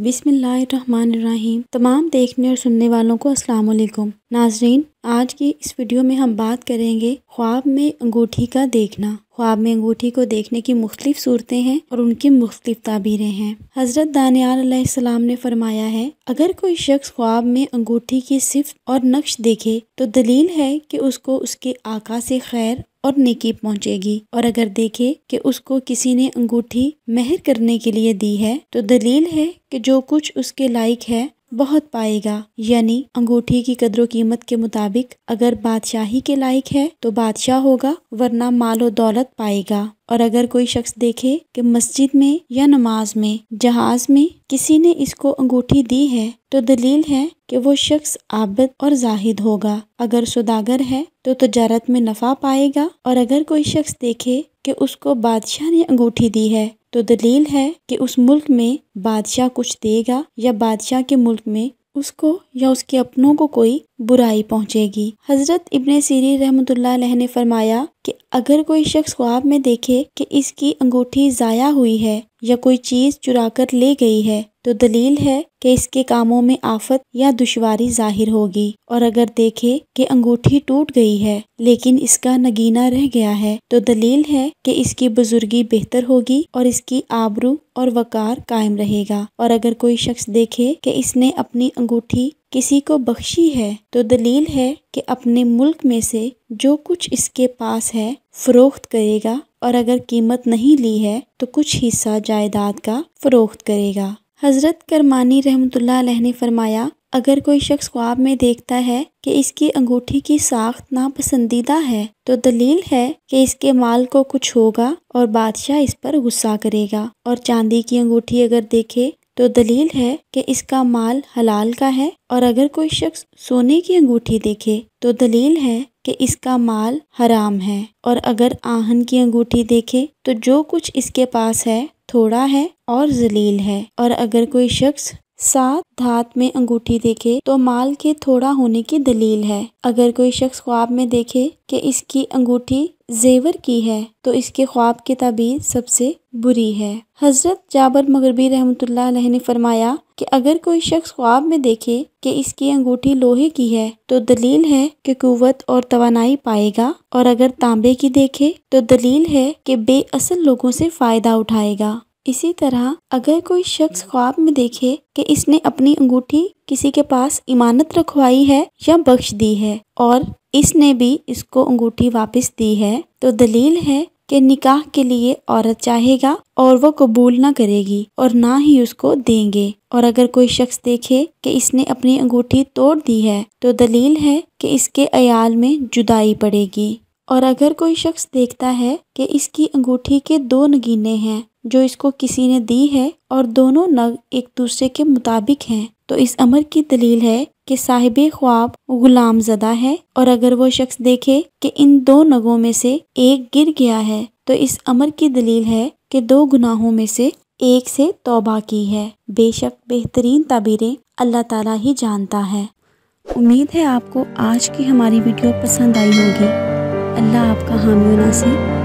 बिसमीम तमाम देखने और सुनने वालों को अस्सलाम वालेकुम नाजरीन आज की इस वीडियो में हम बात करेंगे ख्वाब में अंगूठी का देखना ख्वाब में अंगूठी को देखने की मुख्तलिफ सूरतें हैं और उनकी मुख्तलिफ ताबीरें हैं हज़रत दानियाल ने फरमाया है अगर कोई शख्स ख्वाब में अंगूठी की सिफ और नक्श देखे तो दलील है कि उसको उसके आका से खैर और नेकी पहुंचेगी और अगर देखे कि उसको किसी ने अंगूठी मेहर करने के लिए दी है तो दलील है कि जो कुछ उसके लायक है बहुत पाएगा यानी अंगूठी की कदर कीमत के मुताबिक अगर बादशाही के लायक है तो बादशाह होगा वरना मालो दौलत पाएगा और अगर कोई शख्स देखे कि मस्जिद में या नमाज में जहाज में किसी ने इसको अंगूठी दी है तो दलील है कि वो शख्स आबद और जाहिद होगा अगर सुदागर है तो तजारत में नफा पाएगा और अगर कोई शख्स देखे कि उसको बादशाह ने अंगूठी दी है तो दलील है कि उस मुल्क में बादशाह कुछ देगा या बादशाह के मुल्क में उसको या उसके अपनों को कोई बुराई पहुंचेगी हजरत इबन सीरी रहमतुल्लाह ने फरमाया कि अगर कोई शख्स ख्वाब में देखे कि इसकी अंगूठी ज़ाया हुई है या कोई चीज़ चुरा कर ले गई है तो दलील है कि इसके कामों में आफत या दुश्वारी जाहिर होगी और अगर देखे कि अंगूठी टूट गई है लेकिन इसका नगीना रह गया है तो दलील है कि इसकी बुजुर्गी बेहतर होगी और इसकी आबरू और वकार कायम रहेगा और अगर कोई शख्स देखे कि इसने अपनी अंगूठी किसी को बख्शी है तो दलील है कि अपने मुल्क में से जो कुछ इसके पास है फरोख्त करेगा और अगर कीमत नहीं ली है तो कुछ हिस्सा जायदाद का फरोख्त करेगा हज़रत करमानी रहमतुल्लाह ने फरमाया अगर कोई शख्स ख्वाब में देखता है कि इसकी अंगूठी की साख्त नापसंदीदा है तो दलील है कि इसके माल को कुछ होगा और बादशाह इस पर गुस्सा करेगा और चांदी की अंगूठी अगर देखे तो दलील है कि इसका माल हलाल का है और अगर कोई शख्स सोने की अंगूठी देखे तो दलील है कि इसका माल हराम है और अगर आहन की अंगूठी देखे तो जो कुछ इसके पास है थोड़ा है और जलील है और अगर कोई शख्स सात धात में अंगूठी देखे तो माल के थोड़ा होने की दलील है अगर कोई शख्स ख्वाब में देखे कि इसकी अंगूठी जेवर की है तो इसके ख्वाब की तबीर सबसे बुरी है हजरत जाबर मगरबी रहमतुल्लाह ने फरमाया कि अगर कोई शख्स ख्वाब में देखे कि इसकी अंगूठी लोहे की है तो दलील है कि कुवत और तवानाई पाएगा और अगर तांबे की देखे तो दलील है कि बेअसल लोगों से फायदा उठाएगा इसी तरह अगर कोई शख्स ख्वाब में देखे कि इसने अपनी अंगूठी किसी के पास इमानत रखवाई है या बख्श दी है और इसने भी इसको अंगूठी वापस दी है तो दलील है कि निकाह के लिए औरत चाहेगा और वो कबूल ना करेगी और ना ही उसको देंगे और अगर कोई शख्स देखे कि इसने अपनी अंगूठी तोड़ दी है तो दलील है कि इसके अयाल में जुदाई पड़ेगी और अगर कोई शख्स देखता है कि इसकी अंगूठी के दो नगीने हैं जो इसको किसी ने दी है और दोनों नग एक दूसरे के मुताबिक हैं तो इस अमर की दलील है कि साहिब ख्वाब गुलाम जदा है और अगर वो शख्स देखे कि इन दो नगों में से एक गिर गया है तो इस अमर की दलील है कि दो गुनाहों में से एक से तौबा की है बेशक बेहतरीन तबीरें अल्लाह ताला ही जानता है उम्मीद है आपको आज की हमारी वीडियो पसंद आई होगी अल्लाह आपका हामियों नासिर